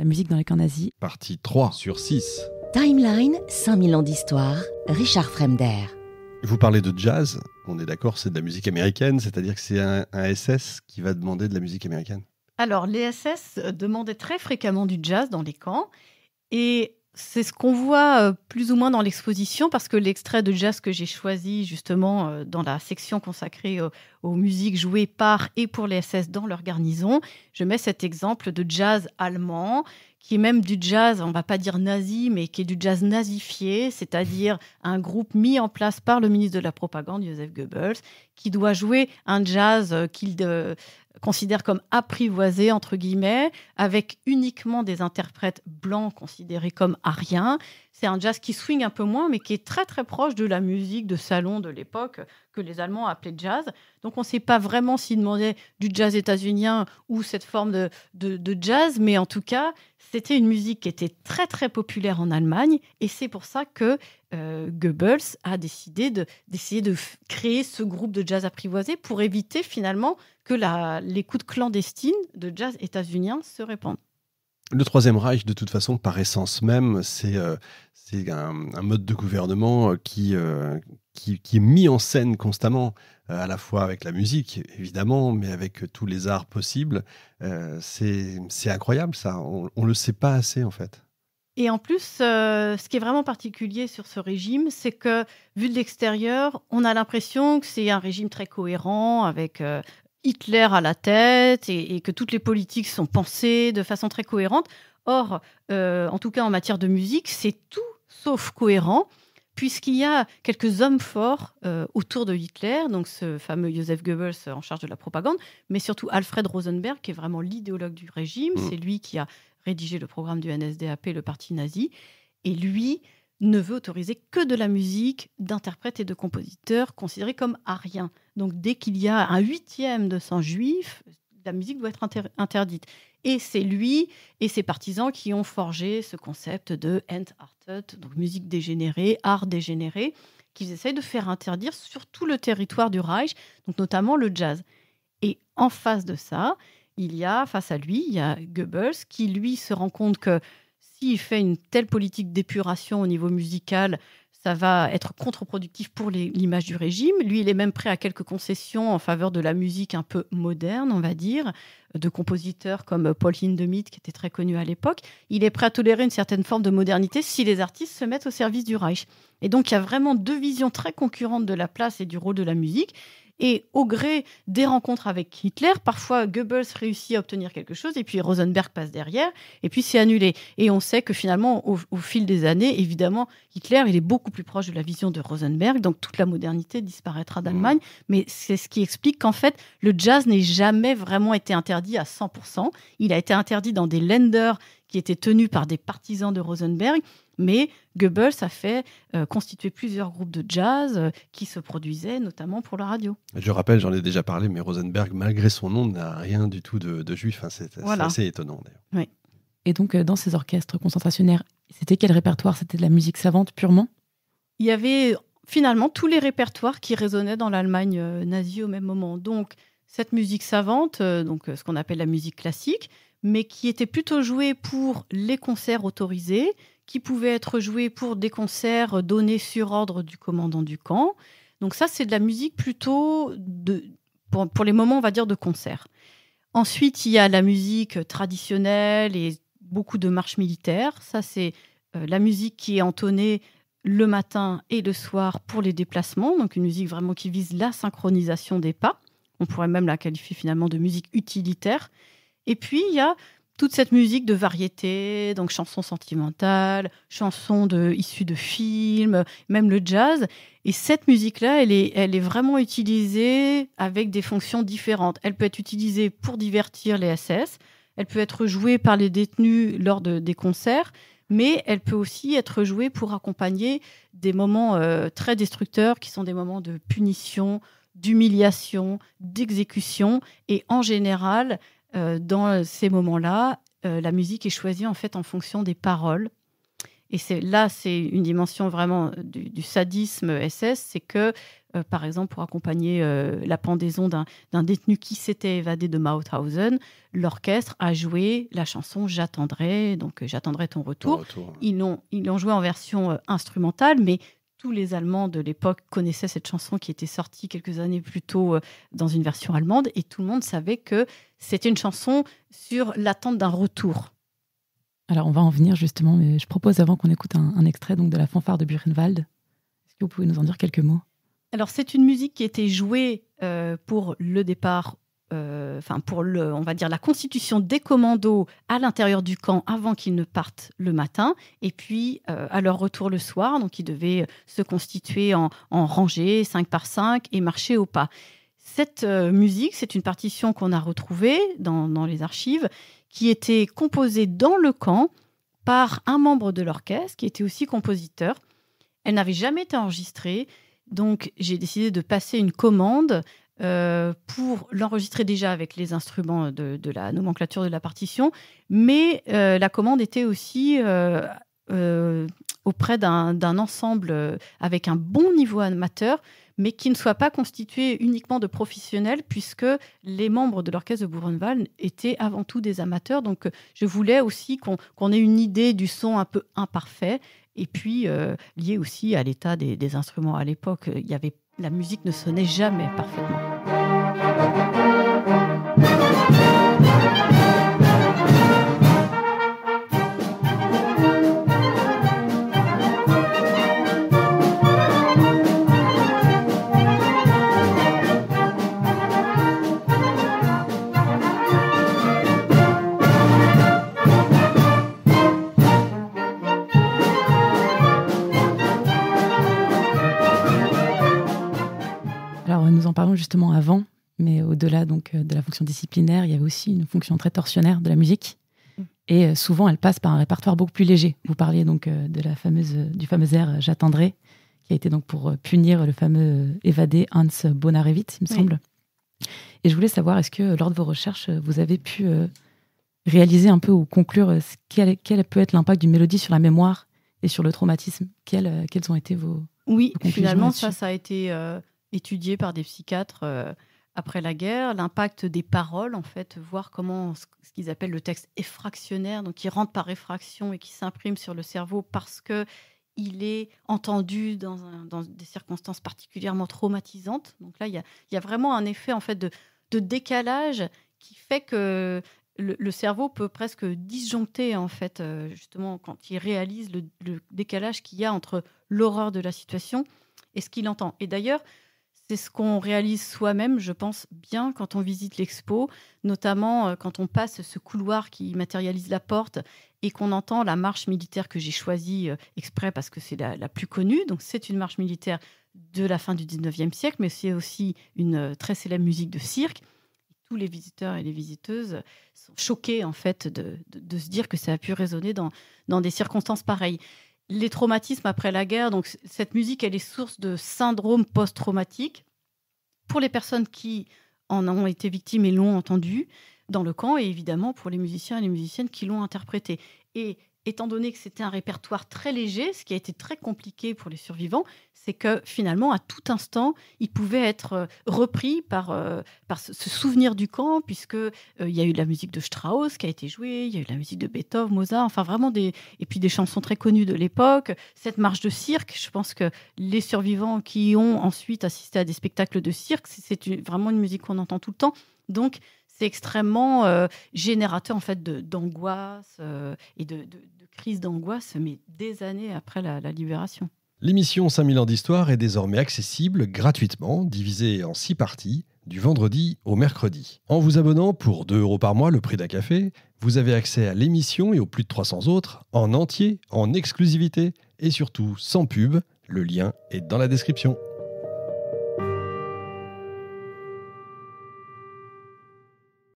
la musique dans les camps nazis. Partie 3 sur 6. Timeline, 5000 ans d'histoire, Richard Fremder. Vous parlez de jazz, on est d'accord, c'est de la musique américaine, c'est-à-dire que c'est un, un SS qui va demander de la musique américaine alors, les SS demandaient très fréquemment du jazz dans les camps et c'est ce qu'on voit euh, plus ou moins dans l'exposition, parce que l'extrait de jazz que j'ai choisi justement euh, dans la section consacrée aux, musiques jouées par et pour les SS dans leur garnison, je mets cet exemple de jazz allemand, qui est même du jazz, on va pas dire nazi, mais qui est du jazz nazifié, c'est-à-dire un groupe mis en place par le ministre de la Propagande, Joseph Goebbels, qui doit jouer un jazz euh, qu'il considère comme apprivoisé, entre guillemets, avec uniquement des interprètes blancs considérés comme ariens. C'est un jazz qui swing un peu moins, mais qui est très très proche de la musique de salon de l'époque que les Allemands appelaient jazz. Donc on ne sait pas vraiment s'il demandait du jazz états-unien ou cette forme de, jazz, mais en tout cas, c'était une musique qui était très très populaire en Allemagne, et c'est pour ça que euh, Goebbels a décidé d'essayer de créer ce groupe de jazz apprivoisé pour éviter finalement que l'écoute clandestine de jazz états-unien se répande. Le Troisième Reich, de toute façon, par essence même, c'est, euh, c'est un, mode de gouvernement euh, qui, qui, est mis en scène constamment, euh, à la fois avec la musique, évidemment, mais avec tous les arts possibles. C'est, c'est incroyable, ça. On ne le sait pas assez, en fait. Et en plus, ce qui est vraiment particulier sur ce régime, c'est que vu de l'extérieur, on a l'impression que c'est un régime très cohérent avec Hitler à la tête et, que toutes les politiques sont pensées de façon très cohérente. Or, euh, en tout cas en matière de musique, c'est tout sauf cohérent, puisqu'il y a quelques hommes forts euh, autour de Hitler, donc ce fameux Joseph Goebbels en charge de la propagande, mais surtout Alfred Rosenberg, qui est vraiment l'idéologue du régime. Mm. C'est lui qui a rédigé le programme du NSDAP, le parti nazi. Et lui, ne veut autoriser que de la musique d'interprètes et de compositeurs considérés comme ariens. Donc dès qu'il y a un huitième de sang juif, la musique doit être interdite. Et c'est lui et ses partisans qui ont forgé ce concept de Entartet, donc musique dégénérée, art dégénéré, qu'ils essayent de faire interdire sur tout le territoire du Reich, donc notamment le jazz. Et en face de ça, il y a, face à lui, il y a Goebbels qui, lui, se rend compte que s'il fait une telle politique d'épuration au niveau musical, ça va être contre-productif pour l'image du régime. Lui, il est même prêt à quelques concessions en faveur de la musique un peu moderne, on va dire, de compositeurs comme Paul Hindemith, qui était très connu à l'époque. Il est prêt à tolérer une certaine forme de modernité si les artistes se mettent au service du Reich. Et donc, il y a vraiment deux visions très concurrentes de la place et du rôle de la musique. Et au gré des rencontres avec Hitler, parfois Goebbels réussit à obtenir quelque chose, et puis Rosenberg passe derrière, et puis c'est annulé. Et on sait que finalement, au, fil des années, évidemment, Hitler, il est beaucoup plus proche de la vision de Rosenberg, donc toute la modernité disparaîtra d'Allemagne. Mmh. Mais c'est ce qui explique qu'en fait, le jazz n'est jamais vraiment été interdit à 100%. Il a été interdit dans des lenders qui étaient tenus par des partisans de Rosenberg. Mais Goebbels a fait euh, constituer plusieurs groupes de jazz euh, qui se produisaient notamment pour la radio. Je rappelle, j'en ai déjà parlé, mais Rosenberg, malgré son nom, n'a rien du tout de, juif. Hein. c'est assez étonnant d'ailleurs. Et donc, euh, dans ces orchestres concentrationnaires, c'était quel répertoire C'était de la musique savante purement Il y avait finalement tous les répertoires qui résonnaient dans l'Allemagne nazie au même moment. Donc, cette musique savante, donc ce qu'on appelle la musique classique, mais qui était plutôt jouée pour les concerts autorisés, qui pouvaient être joué pour des concerts euh, donnés sur ordre du commandant du camp. Donc ça, c'est de la musique plutôt de, pour, les moments, on va dire, de concert. Ensuite, il y a la musique traditionnelle et beaucoup de marches militaires. Ça, c'est euh, la musique qui est entonnée le matin et le soir pour les déplacements. Donc une musique vraiment qui vise la synchronisation des pas. On pourrait même la qualifier finalement de musique utilitaire. Et puis, il y a toute cette musique de variété, donc chansons sentimentales, chansons de, issues de films, même le jazz. Et cette musique-là, elle est, elle est vraiment utilisée avec des fonctions différentes. Elle peut être utilisée pour divertir les SS, elle peut être jouée par les détenus lors des concerts, mais elle peut aussi être jouée pour accompagner des moments euh, très destructeurs qui sont des moments de punition, d'humiliation, d'exécution. Et en général, euh, dans euh, ces moments-là, euh, la musique est choisie en fait en fonction des paroles. Et c'est là, c'est une dimension vraiment du, sadisme SS, c'est que, par exemple, pour accompagner la pendaison d'un détenu qui s'était évadé de Mauthausen, l'orchestre a joué la chanson J'attendrai, donc J'attendrai ton retour. Ton retour. Ils l'ont joué en version instrumentale, mais tous les Allemands de l'époque connaissaient cette chanson qui était sortie quelques années plus tôt euh, dans une version allemande et tout le monde savait que c'était une chanson sur l'attente d'un retour. Alors on va en venir justement, mais je propose avant qu'on écoute un, extrait donc de la fanfare de Buchenwald. Est-ce que vous pouvez nous en dire quelques mots Alors c'est une musique qui était jouée euh, pour le départ euh, enfin pour le, on va dire la constitution des commandos à l'intérieur du camp avant qu'ils ne partent le matin, et puis euh, à leur retour le soir. Donc ils devaient se constituer en, en rangées 5 par 5 et marcher au pas. Cette euh, musique, c'est une partition qu'on a retrouvée dans, les archives, qui était composée dans le camp par un membre de l'orchestre qui était aussi compositeur. Elle n'avait jamais été enregistrée, donc j'ai décidé de passer une commande euh, pour l'enregistrer déjà avec les instruments de, la nomenclature de la partition, mais euh, la commande était aussi euh, auprès d'un ensemble avec un bon niveau amateur, mais qui ne soit pas constitué uniquement de professionnels, puisque les membres de l'orchestre de Bourenval étaient avant tout des amateurs. Donc je voulais aussi qu'on ait une idée du son un peu imparfait, et puis lié aussi à l'état des, des instruments à l'époque. Il y avait, la musique ne sonnait jamais parfaitement. Alors, nous en parlons justement avant. Mais au-delà donc euh, de la fonction disciplinaire, il y avait aussi une fonction très torsionnaire de la musique. Mm. Et euh, souvent, elle passe par un répertoire beaucoup plus léger. Vous parliez donc euh, de la fameuse, du fameux air J'attendrai, qui a été donc pour punir le fameux évadé Hans Bonarevitz, il me semble. Et je voulais savoir, est-ce que lors de vos recherches, vous avez pu réaliser un peu ou conclure quel, quel peut être l'impact d'une mélodie sur la mémoire et sur le traumatisme Quels quels ont été vos. Oui, finalement, ça, ça a été étudié par des psychiatres après la guerre, l'impact des paroles, en fait, voir comment ce qu'ils appellent le texte effractionnaire, donc qui rentre par effraction et qui s'imprime sur le cerveau parce que il est entendu dans, des circonstances particulièrement traumatisantes. Donc là, il y a, vraiment un effet en fait de, décalage qui fait que le, cerveau peut presque disjoncter en fait, euh, justement, quand il réalise le décalage qu'il y a entre l'horreur de la situation et ce qu'il entend. Et d'ailleurs, c'est ce qu'on réalise soi-même, je pense, bien quand on visite l'expo, notamment euh, quand on passe ce couloir qui matérialise la porte et qu'on entend la marche militaire que j'ai choisie euh, exprès parce que c'est la, plus connue. Donc c'est une marche militaire de la fin du 19e siècle, mais c'est aussi une euh, très célèbre musique de cirque. Tous les visiteurs et les visiteuses sont choqués en fait de, se dire que ça a pu résonner dans des circonstances pareilles les traumatismes après la guerre. Donc cette musique, elle est source de syndrome post-traumatique pour les personnes qui en ont été victimes et l'ont entendu dans le camp, et évidemment pour les musiciens et les musiciennes qui l'ont interprété. Et étant donné que c'était un répertoire très léger, ce qui a été très compliqué pour les survivants, c'est que finalement, à tout instant, ils pouvaient être euh, repris par, euh, par ce souvenir du camp, puisqu'il euh, y a eu la musique de Strauss qui a été jouée, il y a eu la musique de Beethoven, Mozart, enfin vraiment des et puis des chansons très connues de l'époque. Cette marche de cirque, je pense que les survivants qui ont ensuite assisté à des spectacles de cirque, c'est vraiment une musique qu'on entend tout le temps. Donc c'est extrêmement euh, générateur en fait d'angoisse euh, et de, de, crise d'angoisse, mais des années après la, la libération. L'émission 5000 ans d'histoire est désormais accessible gratuitement, divisée en six parties, du vendredi au mercredi. En vous abonnant pour 2 euros par mois, le prix d'un café, vous avez accès à l'émission et aux plus de 300 autres, en entier, en exclusivité, et surtout sans pub. Le lien est dans la description.